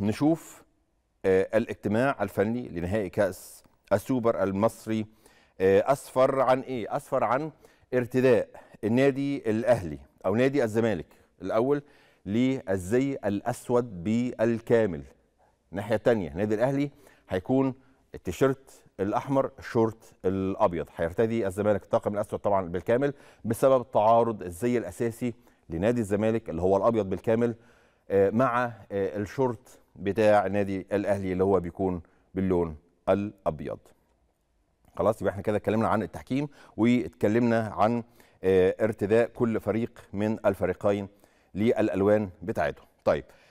نشوف الاجتماع الفني لنهائي كأس السوبر المصري أسفر عن إيه؟ أسفر عن ارتداء النادي الأهلي أو نادي الزمالك الأول للزي الأسود بالكامل الناحية الثانية نادي الأهلي هيكون التيشيرت الأحمر شورت الأبيض هيرتدي الزمالك الطاقم الأسود طبعا بالكامل بسبب تعارض الزي الأساسي لنادي الزمالك اللي هو الأبيض بالكامل آه، مع آه، الشورت بتاع نادي الاهلي اللي هو بيكون باللون الابيض خلاص يبقى احنا كده اتكلمنا عن التحكيم واتكلمنا عن آه، ارتداء كل فريق من الفريقين للالوان بتاعتهم طيب